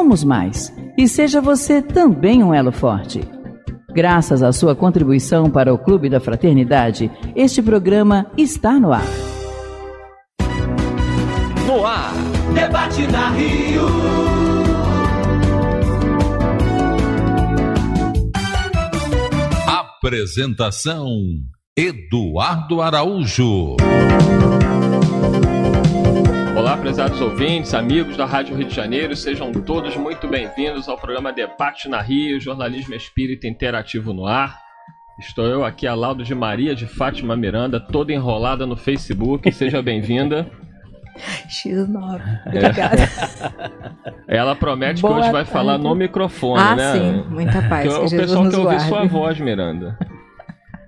Somos mais e seja você também um elo forte. Graças à sua contribuição para o Clube da Fraternidade, este programa está no ar. No ar, debate na Rio. Apresentação Eduardo Araújo. Olá, prezados ouvintes, amigos da Rádio Rio de Janeiro, sejam todos muito bem-vindos ao programa Debate na Rio, jornalismo espírita interativo no ar. Estou eu aqui, a laudo de Maria de Fátima Miranda, toda enrolada no Facebook, seja bem-vinda. X9. É. Obrigada. É. Ela promete Boa que hoje vai tarde. falar no microfone, ah, né? Ah, sim. Muita paz. Que que o Jesus pessoal quer ouvir sua voz, Miranda.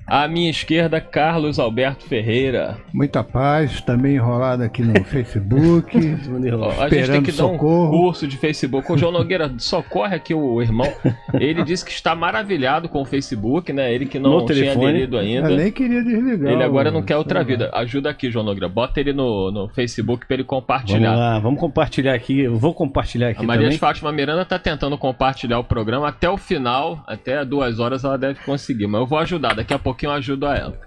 À minha esquerda, Carlos Alberto Ferreira. Muita paz, também tá enrolado aqui no Facebook. Tá a gente tem que socorro. dar um curso de Facebook. O João Nogueira socorre aqui o irmão. Ele disse que está maravilhado com o Facebook, né? Ele que não no tinha telefone. aderido ainda. Eu nem queria desligar. Ele agora mano. não quer outra vida. Ajuda aqui, João Nogueira. Bota ele no, no Facebook para ele compartilhar. Vamos lá, vamos compartilhar aqui. Eu vou compartilhar aqui. A Maria também. de Fátima Miranda está tentando compartilhar o programa até o final, até duas horas ela deve conseguir. Mas eu vou ajudar. Daqui a pouco pouquinho eu ajudo a ela.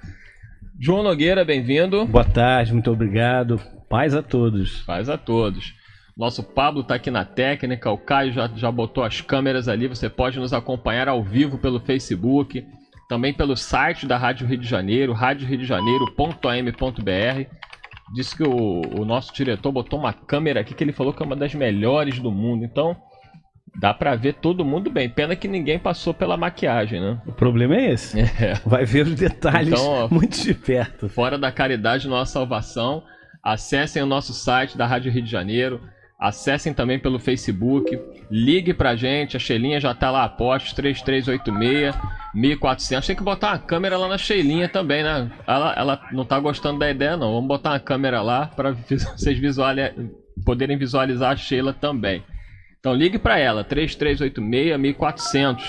João Nogueira, bem-vindo. Boa tarde, muito obrigado. Paz a todos. Paz a todos. Nosso Pablo está aqui na técnica, o Caio já, já botou as câmeras ali. Você pode nos acompanhar ao vivo pelo Facebook, também pelo site da Rádio Rio de Janeiro, radioriodejaneiro.am.br. Disse que o, o nosso diretor botou uma câmera aqui que ele falou que é uma das melhores do mundo. Então, Dá pra ver todo mundo bem. Pena que ninguém passou pela maquiagem, né? O problema é esse. É. Vai ver os detalhes então, ó, muito de perto. Fora da caridade, nossa salvação. Acessem o nosso site da Rádio Rio de Janeiro. Acessem também pelo Facebook. Ligue pra gente. A Cheilinha já tá lá a postos, 3386 1400. Tem que botar uma câmera lá na Sheilinha também, né? Ela, ela não tá gostando da ideia, não. Vamos botar uma câmera lá pra vocês visualizarem, poderem visualizar a Sheila também. Então ligue para ela, 3386-1400.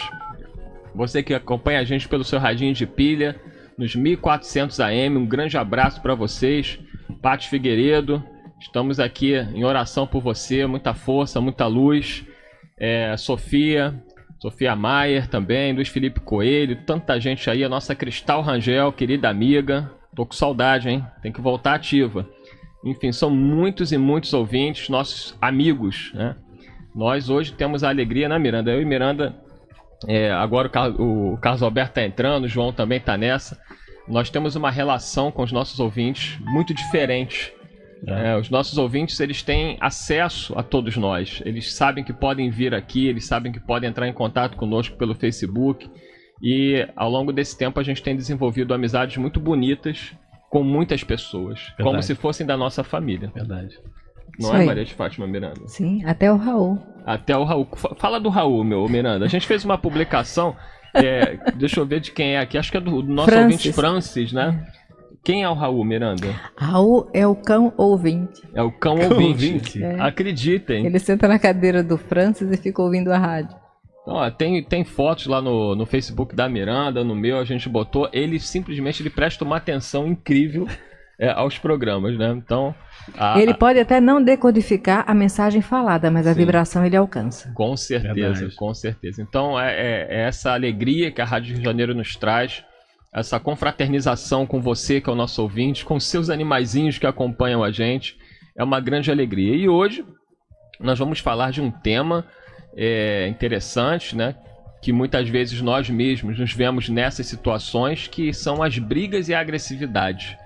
Você que acompanha a gente pelo seu radinho de pilha, nos 1400 AM, um grande abraço para vocês. Pátio Figueiredo, estamos aqui em oração por você, muita força, muita luz. É, Sofia, Sofia Maier também, Luiz Felipe Coelho, tanta gente aí, a nossa Cristal Rangel, querida amiga. Tô com saudade, hein? Tem que voltar ativa. Enfim, são muitos e muitos ouvintes, nossos amigos, né? Nós hoje temos a alegria, né, Miranda? Eu e Miranda, é, agora o, o Carlos Alberto está entrando, o João também está nessa. Nós temos uma relação com os nossos ouvintes muito diferente. É. É, os nossos ouvintes eles têm acesso a todos nós. Eles sabem que podem vir aqui, eles sabem que podem entrar em contato conosco pelo Facebook. E ao longo desse tempo a gente tem desenvolvido amizades muito bonitas com muitas pessoas, Verdade. como se fossem da nossa família. Verdade. Não Isso é aí. Maria de Fátima Miranda. Sim, até o Raul. Até o Raul. Fala do Raul, meu Miranda. A gente fez uma publicação. É, deixa eu ver de quem é aqui. Acho que é do, do nosso Francis. ouvinte Francis, né? Quem é o Raul Miranda? Raul é o cão ouvinte. É o cão, cão ouvinte. ouvinte. É. Acreditem. Ele senta na cadeira do Francis e fica ouvindo a rádio. tem, tem fotos lá no, no Facebook da Miranda, no meu, a gente botou. Ele simplesmente ele presta uma atenção incrível é, aos programas, né? Então. A, ele pode até não decodificar a mensagem falada, mas a vibração ele alcança. Com certeza, Verdade. com certeza. Então é, é, é, essa alegria que a Rádio Rio de Janeiro nos traz, essa confraternização com você, que é o nosso ouvinte, com seus animaizinhos que acompanham a gente. É uma grande alegria. E hoje nós vamos falar de um tema é, interessante, né? que muitas vezes nós mesmos nos vemos nessas situações que são as brigas e a agressividade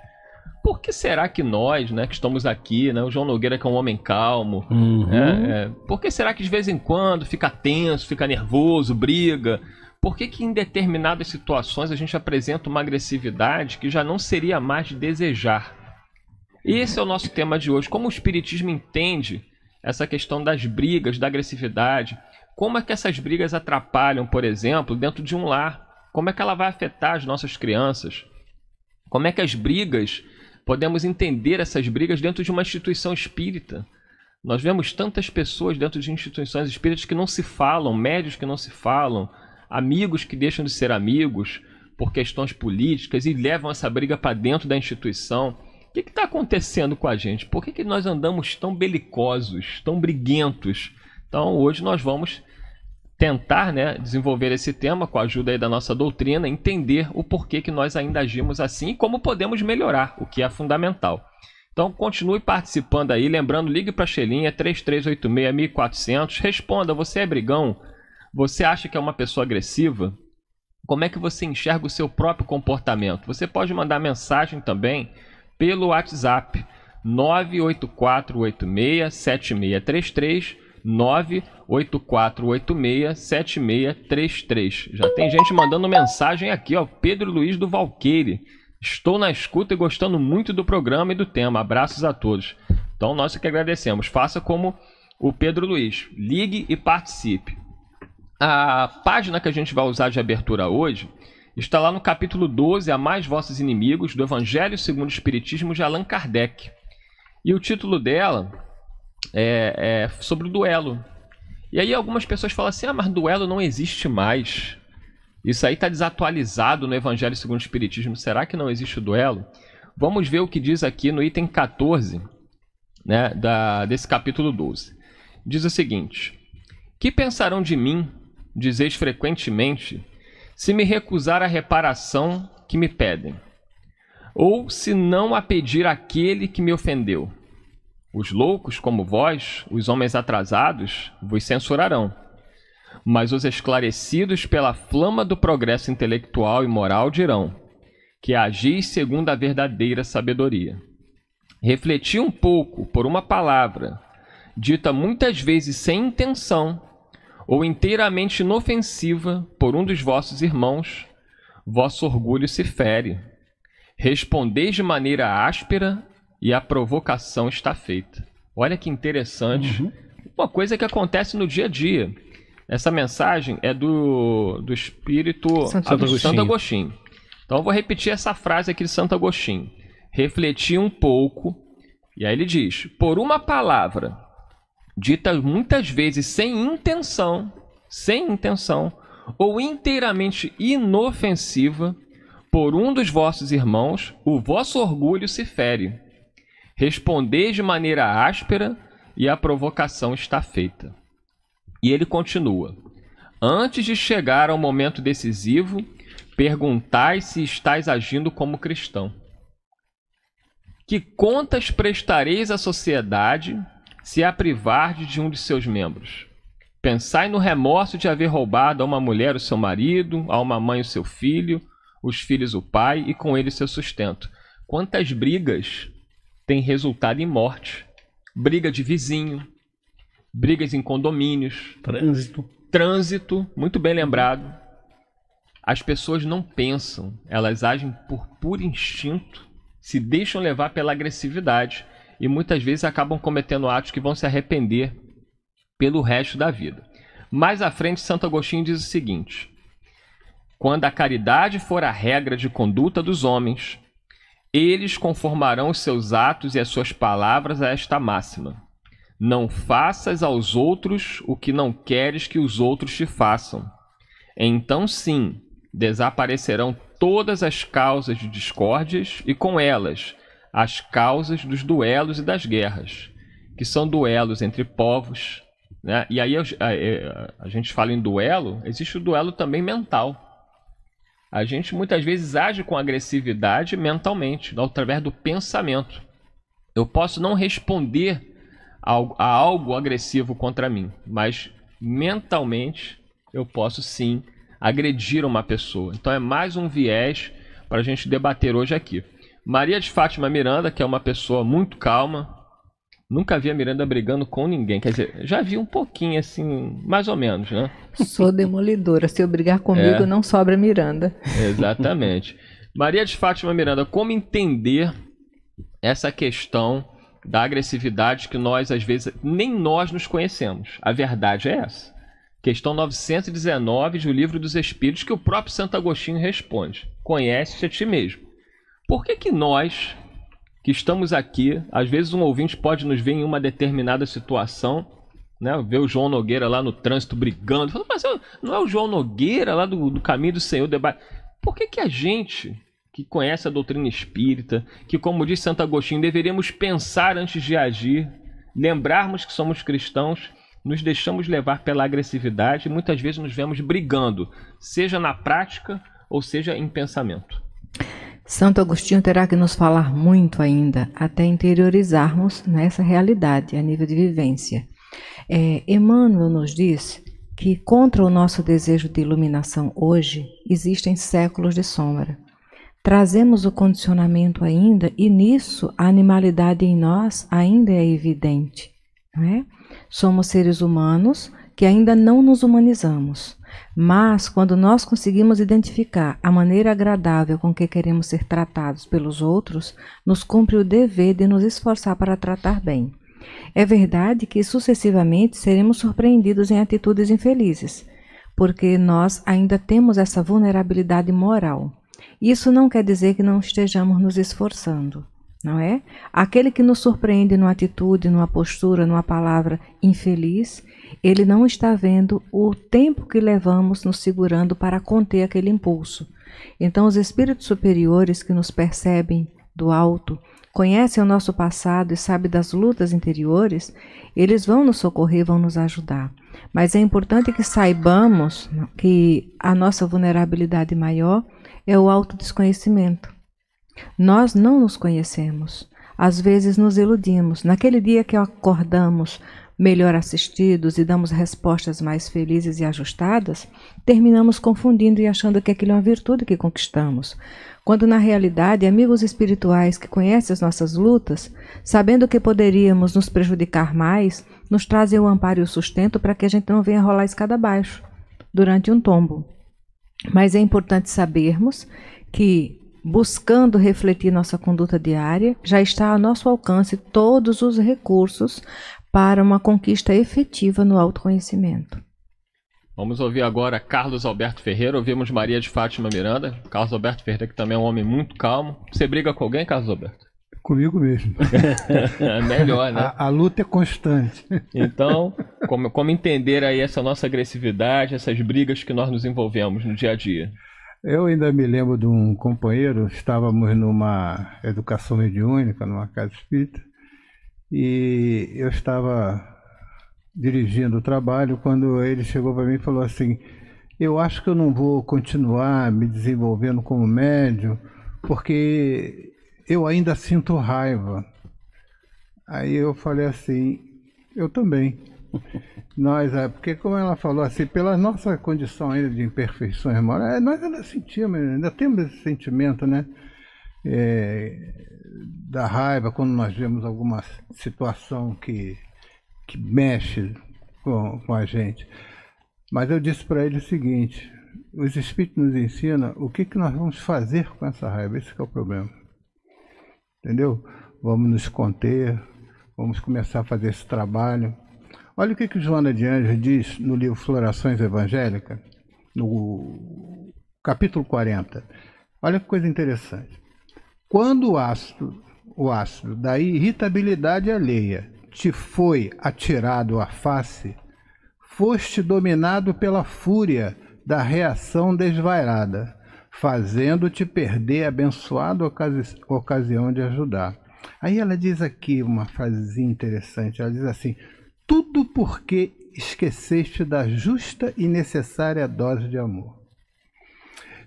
por que será que nós, né, que estamos aqui, né, o João Nogueira que é um homem calmo, uhum. Né, é, por que será que de vez em quando fica tenso, fica nervoso, briga? Por que, que em determinadas situações a gente apresenta uma agressividade que já não seria mais de desejar? Esse é o nosso tema de hoje. Como o Espiritismo entende essa questão das brigas, da agressividade? Como é que essas brigas atrapalham, por exemplo, dentro de um lar? Como é que ela vai afetar as nossas crianças? Como é que as brigas Podemos entender essas brigas dentro de uma instituição espírita. Nós vemos tantas pessoas dentro de instituições espíritas que não se falam, médios que não se falam, amigos que deixam de ser amigos por questões políticas e levam essa briga para dentro da instituição. O que está acontecendo com a gente? Por que, que nós andamos tão belicosos, tão briguentos? Então hoje nós vamos tentar né, desenvolver esse tema com a ajuda da nossa doutrina, entender o porquê que nós ainda agimos assim e como podemos melhorar, o que é fundamental. Então continue participando aí, lembrando, ligue para a Xelinha 3386-1400, responda, você é brigão? Você acha que é uma pessoa agressiva? Como é que você enxerga o seu próprio comportamento? Você pode mandar mensagem também pelo WhatsApp 984867633 984867633. Já tem gente mandando mensagem aqui, ó. Pedro Luiz do Valqueire. Estou na escuta e gostando muito do programa e do tema. Abraços a todos. Então nós é que agradecemos. Faça como o Pedro Luiz. Ligue e participe. A página que a gente vai usar de abertura hoje está lá no capítulo 12, A Mais Vossos Inimigos, do Evangelho segundo o Espiritismo de Allan Kardec. E o título dela é, é, sobre o duelo. E aí algumas pessoas falam assim: ah, mas duelo não existe mais. Isso aí está desatualizado no Evangelho segundo o Espiritismo. Será que não existe o duelo? Vamos ver o que diz aqui no item 14 né, da, desse capítulo 12. Diz o seguinte: Que pensarão de mim, dizeis frequentemente, se me recusar a reparação que me pedem, ou se não a pedir aquele que me ofendeu? Os loucos como vós, os homens atrasados, vos censurarão. Mas os esclarecidos pela flama do progresso intelectual e moral dirão que agis segundo a verdadeira sabedoria. Refleti um pouco por uma palavra, dita muitas vezes sem intenção, ou inteiramente inofensiva por um dos vossos irmãos, vosso orgulho se fere. Respondeis de maneira áspera e a provocação está feita. Olha que interessante. Uhum. Uma coisa que acontece no dia a dia. Essa mensagem é do, do espírito Santo, Agostinho. Santo Agostinho. Então eu vou repetir essa frase aqui de Santo Agostinho. Refleti um pouco. E aí ele diz: Por uma palavra, dita muitas vezes sem intenção, sem intenção, ou inteiramente inofensiva, por um dos vossos irmãos, o vosso orgulho se fere Responder de maneira áspera e a provocação está feita. E ele continua: Antes de chegar ao momento decisivo, perguntai se estáis agindo como cristão. Que contas prestareis à sociedade se a privardes de um de seus membros? Pensai no remorso de haver roubado a uma mulher o seu marido, a uma mãe o seu filho, os filhos o pai e com ele seu sustento. Quantas brigas tem resultado em morte, briga de vizinho, brigas em condomínios, trânsito. Trânsito, muito bem lembrado. As pessoas não pensam, elas agem por puro instinto, se deixam levar pela agressividade e muitas vezes acabam cometendo atos que vão se arrepender pelo resto da vida. Mais à frente, Santo Agostinho diz o seguinte: Quando a caridade for a regra de conduta dos homens, eles conformarão os seus atos e as suas palavras a esta máxima: Não faças aos outros o que não queres que os outros te façam. Então, sim, desaparecerão todas as causas de discórdias e com elas as causas dos duelos e das guerras, que são duelos entre povos. Né? E aí a, a, a gente fala em duelo, existe o duelo também mental. A gente muitas vezes age com agressividade mentalmente, através do pensamento. Eu posso não responder a algo agressivo contra mim, mas mentalmente eu posso sim agredir uma pessoa. Então é mais um viés para a gente debater hoje aqui. Maria de Fátima Miranda, que é uma pessoa muito calma, Nunca vi a Miranda brigando com ninguém. Quer dizer, já vi um pouquinho, assim, mais ou menos, né? Sou demolidora. Se eu brigar comigo, é. não sobra Miranda. Exatamente. Maria de Fátima Miranda, como entender essa questão da agressividade que nós, às vezes, nem nós nos conhecemos? A verdade é essa. Questão 919 do Livro dos Espíritos, que o próprio Santo Agostinho responde: Conhece-te a ti mesmo. Por que, que nós que estamos aqui. Às vezes um ouvinte pode nos ver em uma determinada situação, né? Ver o João Nogueira lá no trânsito brigando. Fala, mas não é o João Nogueira lá do, do Caminho do Senhor debate. Por que, que a gente, que conhece a doutrina espírita, que, como diz Santo Agostinho, deveríamos pensar antes de agir, lembrarmos que somos cristãos, nos deixamos levar pela agressividade e muitas vezes nos vemos brigando, seja na prática ou seja em pensamento? Santo Agostinho terá que nos falar muito ainda até interiorizarmos nessa realidade a nível de vivência. É, Emmanuel nos diz que contra o nosso desejo de iluminação hoje existem séculos de sombra. Trazemos o condicionamento ainda e nisso a animalidade em nós ainda é evidente. Não é? Somos seres humanos que ainda não nos humanizamos. Mas, quando nós conseguimos identificar a maneira agradável com que queremos ser tratados pelos outros, nos cumpre o dever de nos esforçar para tratar bem. É verdade que sucessivamente seremos surpreendidos em atitudes infelizes, porque nós ainda temos essa vulnerabilidade moral. Isso não quer dizer que não estejamos nos esforçando, não é? Aquele que nos surpreende numa atitude, numa postura, numa palavra infeliz, ele não está vendo o tempo que levamos nos segurando para conter aquele impulso. Então, os espíritos superiores que nos percebem do alto, conhecem o nosso passado e sabem das lutas interiores, eles vão nos socorrer, vão nos ajudar. Mas é importante que saibamos que a nossa vulnerabilidade maior é o autodesconhecimento. Nós não nos conhecemos. Às vezes nos iludimos. Naquele dia que acordamos melhor assistidos e damos respostas mais felizes e ajustadas, terminamos confundindo e achando que aquilo é uma virtude que conquistamos. Quando na realidade, amigos espirituais que conhecem as nossas lutas, sabendo que poderíamos nos prejudicar mais, nos trazem o amparo e o sustento para que a gente não venha rolar escada abaixo durante um tombo. Mas é importante sabermos que buscando refletir nossa conduta diária, já está ao nosso alcance todos os recursos para uma conquista efetiva no autoconhecimento. Vamos ouvir agora Carlos Alberto Ferreira. Ouvimos Maria de Fátima Miranda. Carlos Alberto Ferreira, que também é um homem muito calmo. Você briga com alguém, Carlos Alberto? Comigo mesmo. Melhor, né? A, a, luta é constante. Então, como, como entender aí essa nossa agressividade, essas brigas que nós nos envolvemos no dia a dia? Eu ainda me lembro de um companheiro, estávamos numa educação mediúnica, numa casa espírita, e eu estava dirigindo o trabalho quando ele chegou para mim e falou assim: Eu acho que eu não vou continuar me desenvolvendo como médium porque eu ainda sinto raiva. Aí eu falei assim: Eu também. Nós, é, porque como ela falou assim, pela nossa condição ainda de imperfeições morais, nós ainda sentimos, ainda temos esse sentimento, né? é, da raiva quando nós vemos alguma situação que, que mexe com, com a gente. Mas eu disse para ele o seguinte: os espíritos nos ensinam o que, que nós vamos fazer com essa raiva, esse é o problema. Entendeu? Vamos nos conter, vamos começar a fazer esse trabalho. Olha o que, que Joana de Anjos diz no livro Florações Evangélicas, no capítulo 40. Olha que coisa interessante. Quando o ácido, o ácido da irritabilidade alheia te foi atirado à face, foste dominado pela fúria da reação desvairada, fazendo-te perder a abençoada ocasi ocasião de ajudar. Aí ela diz aqui uma frasezinha interessante, ela diz assim: tudo porque esqueceste da justa e necessária dose de amor.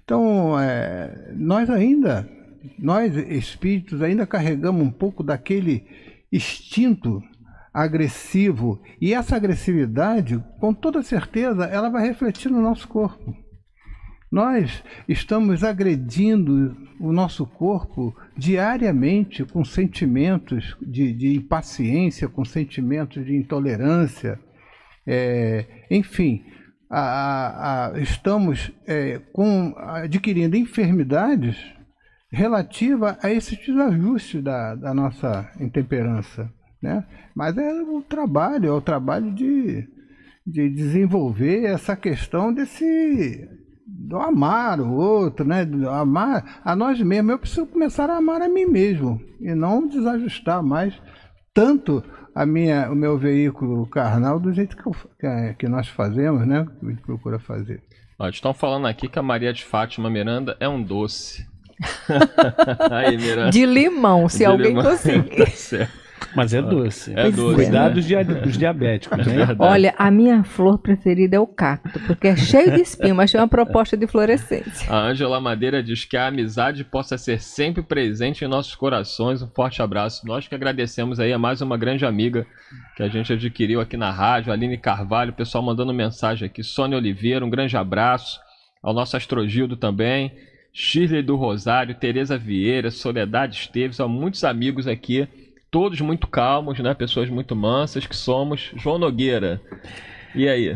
Então, é, nós ainda nós espíritos ainda carregamos um pouco daquele instinto agressivo. E essa agressividade, com toda certeza, ela vai refletir no nosso corpo. Nós estamos agredindo o nosso corpo diariamente com sentimentos de, de impaciência, com sentimentos de intolerância. É, enfim, a, a, a, estamos é, com, adquirindo enfermidades relativa a esse desajuste da, da nossa intemperança. Né? Mas é o trabalho, é o trabalho de, de desenvolver essa questão desse do amar o outro, né? Do amar a nós mesmos. Eu preciso começar a amar a mim mesmo e não desajustar mais tanto a minha, o meu veículo carnal do jeito que, eu, que, eh, que nós fazemos, né? Que a gente procura fazer. Ó, estão falando aqui que a Maria de Fátima Miranda é um doce. de limão, se de alguém limão. conseguir. Tá Mas é doce. É doce. Cuidado né? dos diabéticos, é né? Olha, a minha flor preferida é o cacto, porque é cheio de espinho, mas tem uma proposta de florescência. A Ângela Madeira diz que a amizade possa ser sempre presente em nossos corações. Um forte abraço. Nós que agradecemos aí a mais uma grande amiga que a gente adquiriu aqui na rádio, Aline Carvalho, o pessoal mandando mensagem aqui. Sônia Oliveira, um grande abraço. Ao nosso Astrogildo também. Shirley do Rosário, Tereza Vieira, Soledade Esteves, há muitos amigos aqui, todos muito calmos, né? Pessoas muito mansas que somos. João Nogueira, e aí?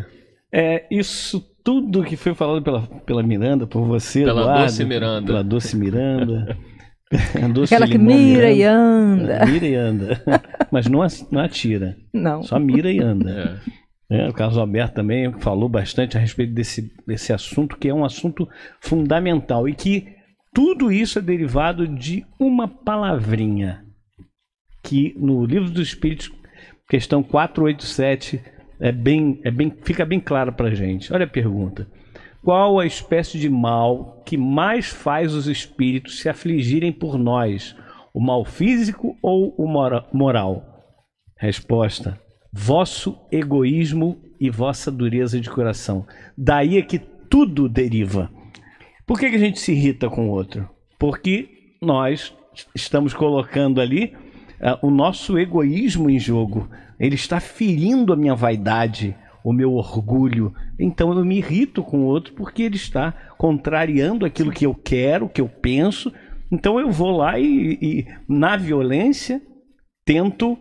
É, isso tudo que foi falado pela, pela Miranda, por você, pela Eduardo, doce Miranda. Pela doce Miranda. doce Aquela que mira Miranda. e anda. É, mira e anda. Mas não, atira. Não. Só mira e anda. É. É, o Carlos Alberto também falou bastante a respeito desse, desse assunto, que é um assunto fundamental e que tudo isso é derivado de uma palavrinha que no Livro dos Espíritos, questão 487, é bem, é bem, fica bem claro para gente. Olha a pergunta. Qual a espécie de mal que mais faz os espíritos se afligirem por nós? O mal físico ou o moral? Resposta: vosso egoísmo e vossa dureza de coração. Daí é que tudo deriva. Por que, que a gente se irrita com o outro? Porque nós estamos colocando ali uh, o nosso egoísmo em jogo. Ele está ferindo a minha vaidade, o meu orgulho. Então eu me irrito com o outro porque ele está contrariando aquilo que eu quero, que eu penso. Então eu vou lá e, e na violência, tento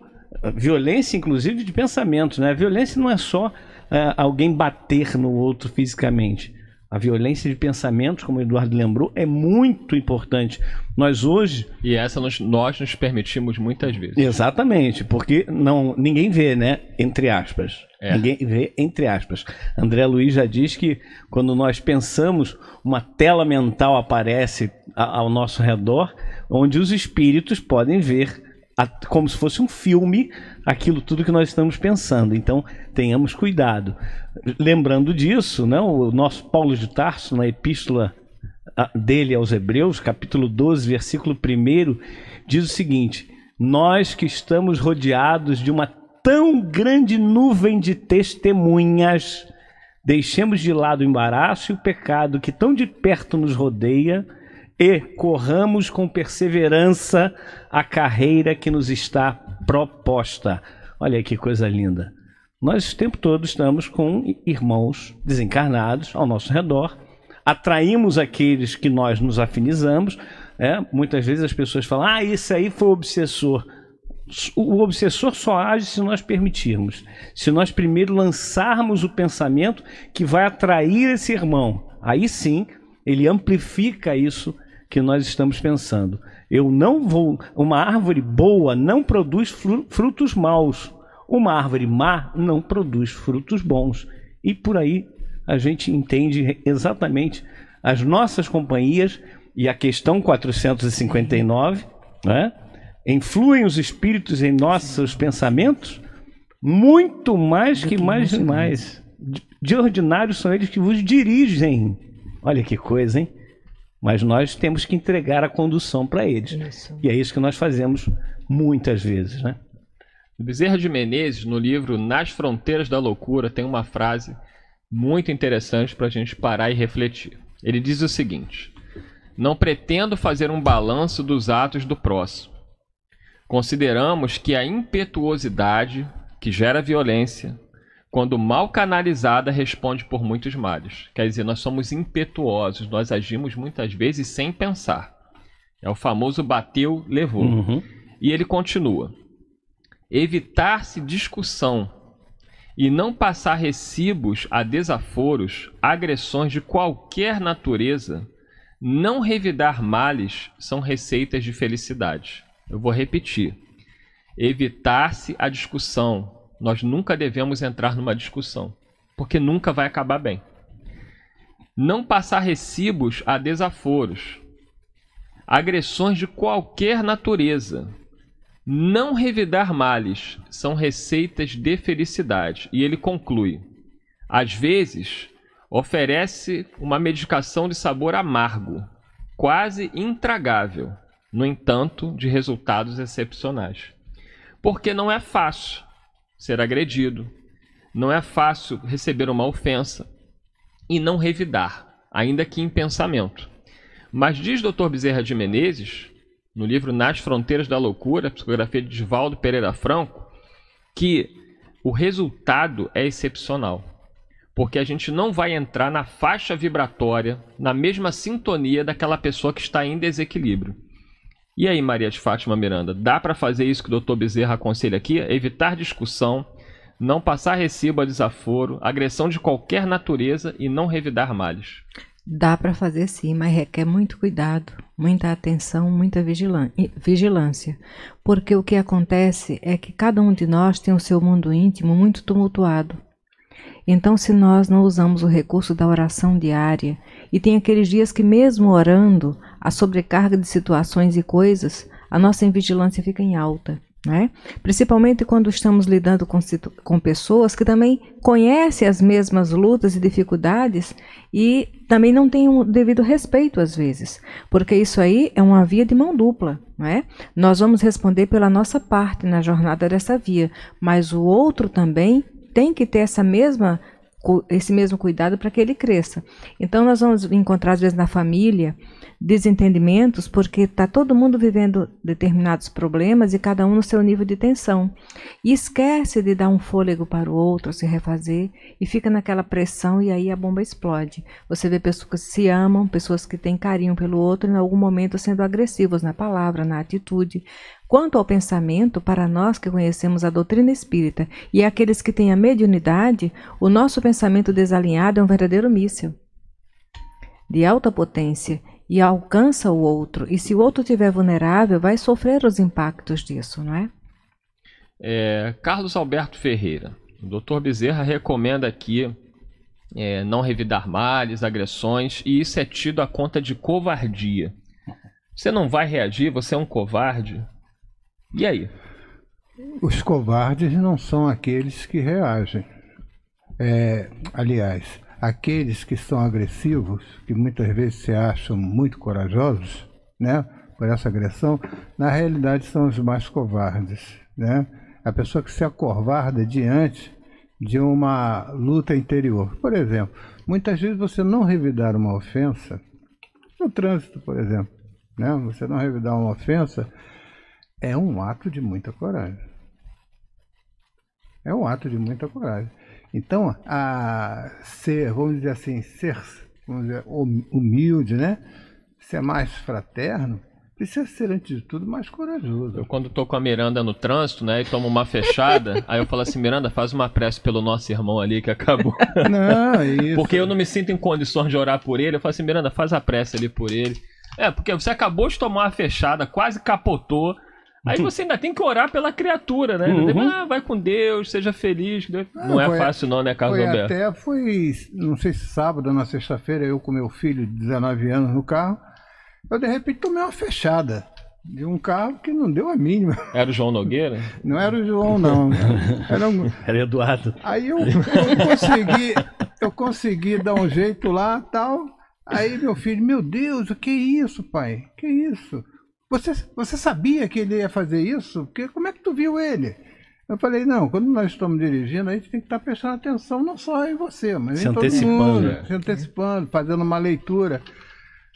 violência, inclusive, de pensamento. Né? A violência não é só uh, alguém bater no outro fisicamente. A violência de pensamentos, como o Eduardo lembrou, é muito importante. Nós hoje. E essa nós, nós nos permitimos muitas vezes. Exatamente, porque não ninguém vê, né? Entre aspas. É. Ninguém vê, entre aspas. André Luiz já diz que quando nós pensamos, uma tela mental aparece ao nosso redor, onde os espíritos podem ver como se fosse um filme aquilo tudo que nós estamos pensando. Então, tenhamos cuidado. Lembrando disso, né, o nosso Paulo de Tarso, na epístola dele aos Hebreus, capítulo 12, versículo 1, diz o seguinte: Nós que estamos rodeados de uma tão grande nuvem de testemunhas, deixemos de lado o embaraço e o pecado que tão de perto nos rodeia e corramos com perseverança a carreira que nos está proposta. Olha que coisa linda. Nós o tempo todo estamos com irmãos desencarnados ao nosso redor, atraímos aqueles que nós nos afinizamos. Né? Muitas vezes as pessoas falam: ah, esse aí foi obsessor. O obsessor só age se nós permitirmos, se nós primeiro lançarmos o pensamento que vai atrair esse irmão. Aí sim ele amplifica isso que nós estamos pensando. Eu não vou. Uma árvore boa não produz frutos maus. Uma árvore má não produz frutos bons. E por aí a gente entende exatamente as nossas companhias e a questão 459, né? Influem os espíritos em nossos pensamentos muito mais que, que mais demais. De, de ordinário são eles que vos dirigem. Olha que coisa, hein? Mas nós temos que entregar a condução para eles. Isso. E é isso que nós fazemos muitas vezes, né? Bezerra de Menezes, no livro Nas Fronteiras da Loucura, tem uma frase muito interessante para a gente parar e refletir. Ele diz o seguinte: Não pretendo fazer um balanço dos atos do próximo. Consideramos que a impetuosidade, que gera violência, quando mal canalizada, responde por muitos males. Quer dizer, nós somos impetuosos, nós agimos muitas vezes sem pensar. É o famoso bateu, levou. Uhum. E ele continua: evitar-se discussão e não passar recibos a desaforos, agressões de qualquer natureza, não revidar males são receitas de felicidade. Eu vou repetir. Evitar-se a discussão, nós nunca devemos entrar numa discussão, porque nunca vai acabar bem. Não passar recibos a desaforos, agressões de qualquer natureza. Não revidar males são receitas de felicidade. E ele conclui: às vezes, oferece uma medicação de sabor amargo, quase intragável, no entanto, de resultados excepcionais. Porque não é fácil ser agredido. Não é fácil receber uma ofensa e não revidar, ainda que em pensamento. Mas diz Dr. Bezerra de Menezes, no livro Nas Fronteiras da Loucura, psicografia de Divaldo Pereira Franco, que o resultado é excepcional. Porque a gente não vai entrar na faixa vibratória, na mesma sintonia daquela pessoa que está em desequilíbrio. E aí, Maria de Fátima Miranda, dá para fazer isso que o doutor Bezerra aconselha aqui? Evitar discussão, não passar recibo a desaforo, agressão de qualquer natureza e não revidar males. Dá para fazer sim, mas requer muito cuidado, muita atenção, muita vigilância. Porque o que acontece é que cada um de nós tem o seu mundo íntimo muito tumultuado. Então, se nós não usamos o recurso da oração diária e tem aqueles dias que, mesmo orando, a sobrecarga de situações e coisas, a nossa invigilância fica em alta. Né? Principalmente quando estamos lidando com, com pessoas que também conhecem as mesmas lutas e dificuldades e também não têm o um devido respeito às vezes, porque isso aí é uma via de mão dupla, né? Nós vamos responder pela nossa parte na jornada dessa via, mas o outro também tem que ter essa mesma esse mesmo cuidado para que ele cresça. Então nós vamos encontrar às vezes na família desentendimentos porque está todo mundo vivendo determinados problemas e cada um no seu nível de tensão e esquece de dar um fôlego para o outro se refazer e fica naquela pressão e aí a bomba explode. Você vê pessoas que se amam, pessoas que têm carinho pelo outro em algum momento sendo agressivas na palavra, na atitude, Quanto ao pensamento, para nós que conhecemos a doutrina espírita e aqueles que têm a mediunidade, o nosso pensamento desalinhado é um verdadeiro míssil de alta potência e alcança o outro. E se o outro estiver vulnerável, vai sofrer os impactos disso, não é? é Carlos Alberto Ferreira. O doutor Bezerra recomenda aqui é, não revidar males, agressões, e isso é tido à conta de covardia. Você não vai reagir, você é um covarde. E aí? Os covardes não são aqueles que reagem. É, aliás, aqueles que são agressivos, que muitas vezes se acham muito corajosos, né, por essa agressão, na realidade são os mais covardes, né? A pessoa que se acovarda diante de uma luta interior. Por exemplo, muitas vezes você não revidar uma ofensa no trânsito, por exemplo, né? Você não revidar uma ofensa é um ato de muita coragem. É um ato de muita coragem. Então, a ser, vamos dizer assim, ser vamos dizer, hum, humilde, né? Ser mais fraterno, precisa ser, antes de tudo, mais corajoso. Eu, quando tô com a Miranda no trânsito, né, e tomo uma fechada, aí eu falo assim: Miranda, faz uma prece pelo nosso irmão ali que acabou. Não, é isso. Porque eu não me sinto em condições de orar por ele. Eu falo assim: Miranda, faz a prece ali por ele. É, porque você acabou de tomar uma fechada, quase capotou. Aí você ainda tem que orar pela criatura, né? Uhum. Ah, vai com Deus, seja feliz. Não, não é foi, fácil não, né, Carlos foi Alberto? Até foi, não sei se sábado ou na sexta-feira, eu com meu filho, de 19 anos, no carro. Eu, de repente, tomei uma fechada de um carro que não deu a mínima. Era o João Nogueira? Não era o João, não. Era, um... era Eduardo. Aí eu, eu, consegui, eu consegui dar um jeito lá, tal. Aí meu filho, meu Deus, o que é isso, pai? Que é isso? Você, você sabia que ele ia fazer isso? Porque como é que tu viu ele? Eu falei, não, quando nós estamos dirigindo, a gente tem que estar prestando atenção não só em você, mas se em todo mundo, se antecipando, fazendo uma leitura.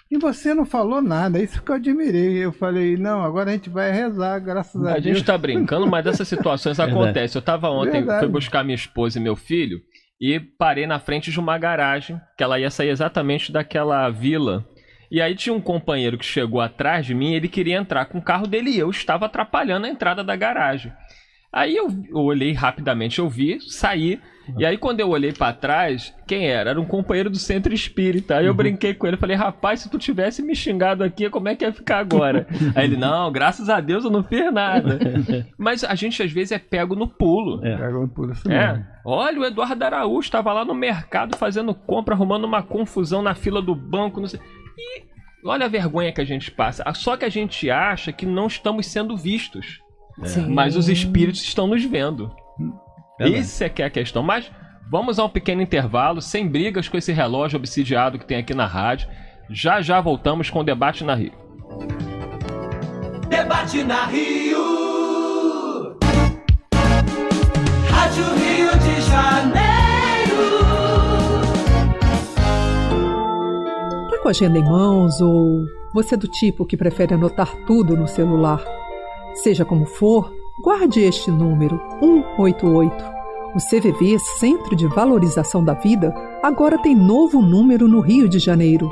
E você não falou nada, isso que eu admirei. Eu falei, não, agora a gente vai rezar, graças a, a Deus. A gente está brincando, mas essas situações é acontecem. Eu estava ontem, Verdade. fui buscar minha esposa e meu filho, e parei na frente de uma garagem, que ela ia sair exatamente daquela vila e aí tinha um companheiro que chegou atrás de mim, ele queria entrar com o carro dele e eu estava atrapalhando a entrada da garagem. Aí eu, olhei rapidamente, eu vi, saí. E aí quando eu olhei para trás, quem era? Era um companheiro do centro espírita. Aí eu uhum. brinquei com ele, falei: "Rapaz, se tu tivesse me xingado aqui, como é que ia ficar agora?" aí ele: "Não, graças a Deus eu não fiz nada". Mas a gente às vezes é pego no pulo. É, pego no pulo assim. É. Olha, o Eduardo Araújo estava lá no mercado fazendo compra, arrumando uma confusão na fila do banco, não sei. E olha a vergonha que a gente passa. Ah, só que a gente acha que não estamos sendo vistos. É. Mas os espíritos estão nos vendo. É, né? Isso é que é a questão. Mas vamos a um pequeno intervalo, sem brigas com esse relógio obsidiado que tem aqui na rádio. Já já voltamos com o Debate na Rio. Debate na Rio. Rádio Rio com a agenda em mãos ou você é do tipo que prefere anotar tudo no celular? Seja como for, guarde este número 188. O CVV, Centro de Valorização da Vida, agora tem novo número no Rio de Janeiro.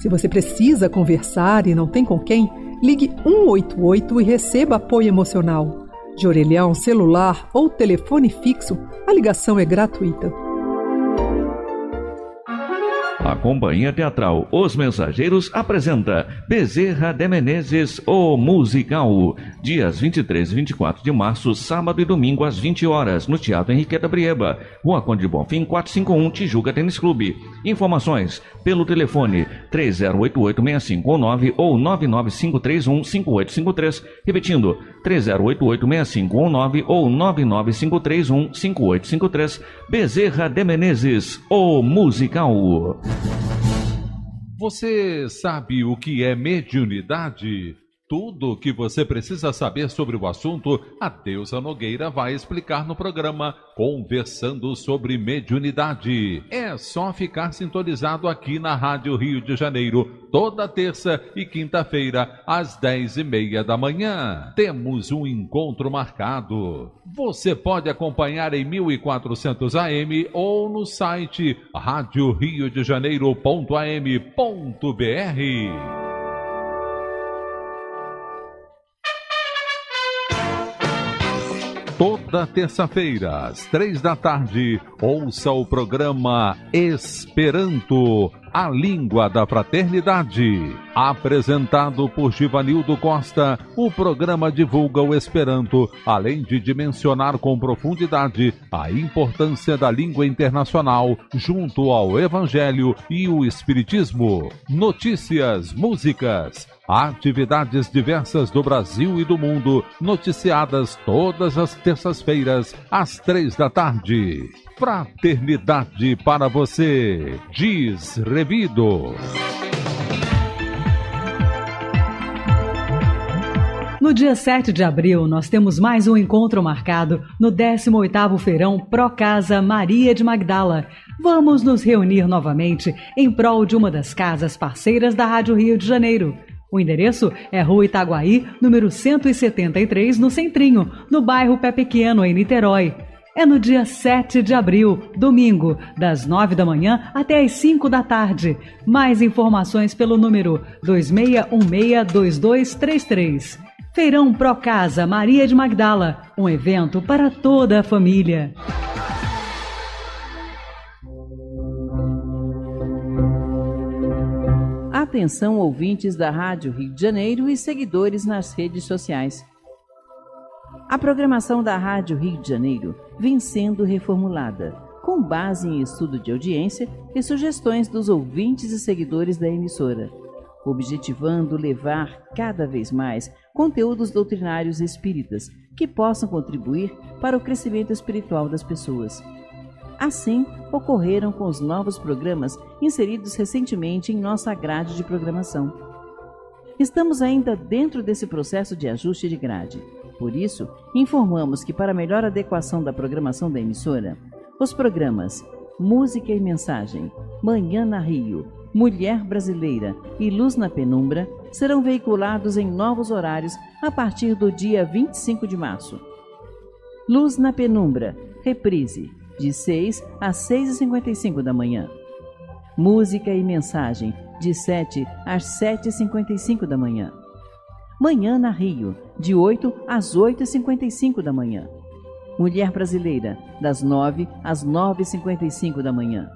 Se você precisa conversar e não tem com quem, ligue 188 e receba apoio emocional. De orelhão, celular ou telefone fixo, a ligação é gratuita. A companhia teatral Os Mensageiros apresenta Bezerra de Menezes, o musical. Dias 23 e 24 de março, sábado e domingo, às 20 horas, no Teatro Henriqueta Brieba, Rua Conde de Bonfim, 451, Tijuca Tênis Clube. Informações pelo telefone 3088 659 ou 99531-5853. Repetindo, 30886519 ou 99531-5853. Bezerra de Menezes, o musical. Você sabe o que é mediunidade? Tudo o que você precisa saber sobre o assunto, a Deusa Nogueira vai explicar no programa Conversando sobre Mediunidade. É só ficar sintonizado aqui na Rádio Rio de Janeiro, toda terça e quinta-feira, às dez e meia da manhã. Temos um encontro marcado. Você pode acompanhar em 1400 AM ou no site radioriodejaneiro.am.br. Toda terça-feira, às três da tarde, ouça o programa Esperanto, a língua da fraternidade. Apresentado por Givanildo Costa, o programa divulga o Esperanto, além de dimensionar com profundidade a importância da língua internacional junto ao Evangelho e o Espiritismo. Notícias, músicas Atividades diversas do Brasil e do mundo, noticiadas todas as terças-feiras, às três da tarde. Fraternidade para você, diz Revido. No dia 7 de abril, nós temos mais um encontro marcado no 18º Feirão Pro Casa Maria de Magdala. Vamos nos reunir novamente em prol de uma das casas parceiras da Rádio Rio de Janeiro. O endereço é Rua Itaguaí, número 173, no Centrinho, no bairro Pé Pequeno, em Niterói. É no dia 7 de abril, domingo, das 9 da manhã até as 5 da tarde. Mais informações pelo número 26162233. Feirão Pro Casa Maria de Magdala, um evento para toda a família. Atenção, ouvintes da Rádio Rio de Janeiro e seguidores nas redes sociais. A programação da Rádio Rio de Janeiro vem sendo reformulada, com base em estudo de audiência e sugestões dos ouvintes e seguidores da emissora, objetivando levar cada vez mais conteúdos doutrinários espíritas que possam contribuir para o crescimento espiritual das pessoas. Assim ocorreram com os novos programas inseridos recentemente em nossa grade de programação. Estamos ainda dentro desse processo de ajuste de grade. Por isso, informamos que, para melhor adequação da programação da emissora, os programas Música e Mensagem, Manhã na Rio, Mulher Brasileira e Luz na Penumbra serão veiculados em novos horários a partir do dia 25 de março. Luz na Penumbra, reprise, de 6 às 6h55 da manhã. Música e mensagem, de 7 às 7h55 da manhã. Manhã na Rio, de 8 às 8h55 da manhã. Mulher Brasileira, das 9 às 9h55 da manhã.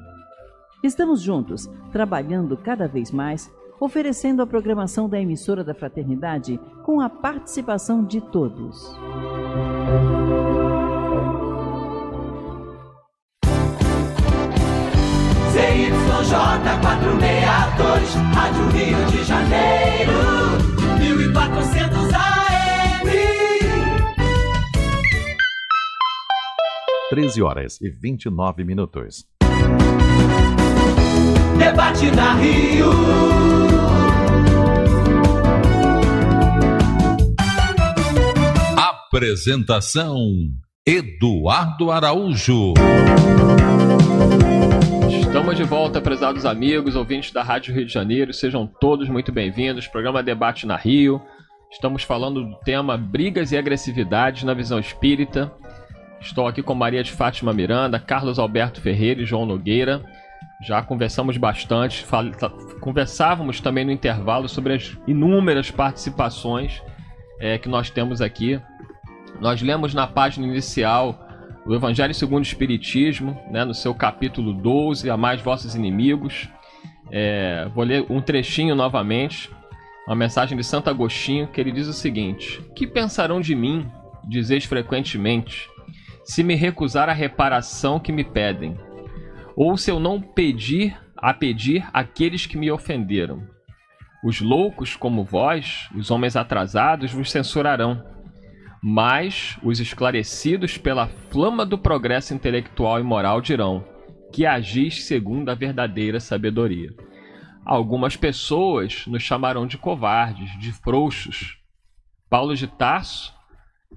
Estamos juntos, trabalhando cada vez mais, oferecendo a programação da emissora da Fraternidade com a participação de todos. Música 13 horas e 29 minutos. Debate na Rio. Apresentação Eduardo Araújo. Estamos de volta, prezados amigos, ouvintes da Rádio Rio de Janeiro, sejam todos muito bem-vindos. Programa Debate na Rio. Estamos falando do tema brigas e agressividades na visão espírita. Estou aqui com Maria de Fátima Miranda, Carlos Alberto Ferreira e João Nogueira. Já conversamos bastante, fal... conversávamos também no intervalo sobre as inúmeras participações é, que nós temos aqui. Nós lemos na página inicial o Evangelho segundo o Espiritismo, né, no seu capítulo 12, Amais Vossos Inimigos. É, vou ler um trechinho novamente, uma mensagem de Santo Agostinho, que ele diz o seguinte: Que pensarão de mim, dizeis frequentemente, se me recusar a reparação que me pedem, ou se eu não pedir a pedir aqueles que me ofenderam. Os loucos como vós, os homens atrasados, vos censurarão, mas os esclarecidos pela flama do progresso intelectual e moral dirão que agis segundo a verdadeira sabedoria. Algumas pessoas nos chamarão de covardes, de frouxos. Paulo de Tarso